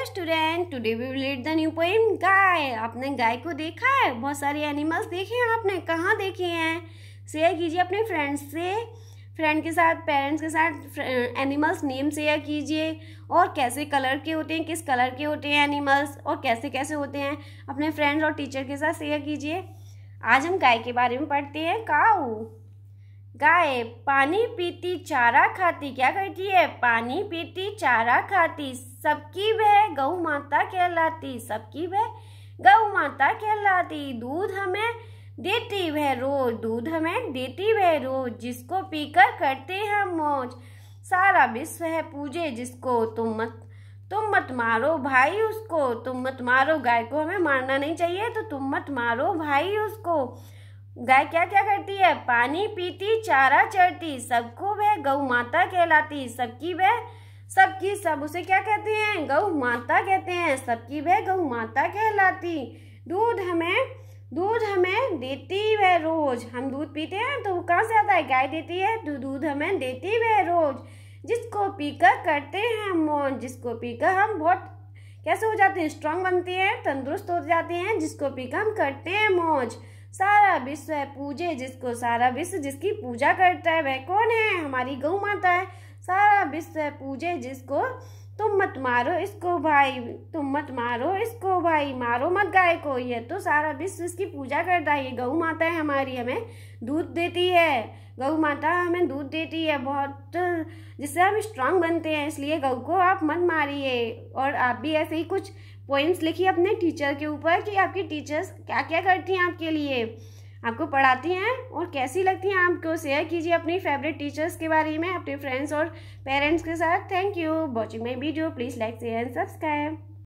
hello student today we will read the new poem गाय आपने गाय को देखा है बहुत सारे एनिमल्स देखे हैं आपने कहाँ देखे हैं शेयर कीजिए अपने फ्रेंड्स से फ्रेंड के साथ पेरेंट्स के साथ एनिमल्स नेम शेयर कीजिए और कैसे कलर के होते हैं किस कलर के होते हैं एनिमल्स और कैसे कैसे होते हैं अपने फ्रेंड्स और टीचर के साथ शेयर कीजिए आज हम गाय के बारे में पढ़ते हैं काऊ गाय पानी पीती चारा खाती क्या करती है पानी पीती चारा खाती सबकी वह गौ माता कहलाती सबकी वह गौ माता कहलाती दूध हमें देती वह रोज दूध हमें देती वह रोज जिसको पीकर करते हैं मौज सारा विश्व है पूजे जिसको तुम मत तुम मत मारो भाई उसको तुम मत मारो गाय को हमें मारना नहीं चाहिए तो तुम मत मारो भाई उसको गाय क्या क्या करती है पानी पीती चारा चढ़ती सबको वह गौ माता कहलाती सबकी वह सबकी सब उसे क्या कहते हैं गौ माता कहते हैं सबकी वह गौ माता कहलाती दूध हमें दूध हमें देती वह रोज हम दूध पीते हैं तो वो कहाँ से आता है गाय देती है तो दूध हमें देती वह रोज जिसको पीकर करते हैं हम मौन जिसको पीकर हम बहुत कैसे हो जाते हैं स्ट्रांग बनती है तंदुरुस्त हो जाते हैं जिसको पीकर हम करते हैं मौज सारा विश्व है पूजे जिसको सारा विश्व जिसकी पूजा करता है वह कौन है हमारी गौ माता है सारा विश्व है पूजे जिसको तुम मत मारो इसको भाई तुम मत मारो इसको भाई मारो मत गाय को ये तो सारा विश्व इसकी पूजा करता है ये गौ माता है हमारी हमें दूध देती है गऊ माता हमें दूध देती है बहुत जिससे हम स्ट्रांग बनते हैं इसलिए गऊ को आप मत मारिए और आप भी ऐसे ही कुछ पोइम्स लिखिए अपने टीचर के ऊपर कि आपकी टीचर्स क्या क्या करती हैं आपके लिए आपको पढ़ाती हैं और कैसी लगती हैं आपको शेयर कीजिए अपनी फेवरेट टीचर्स के बारे में अपने फ्रेंड्स और पेरेंट्स के साथ thank you watching my video please like share and subscribe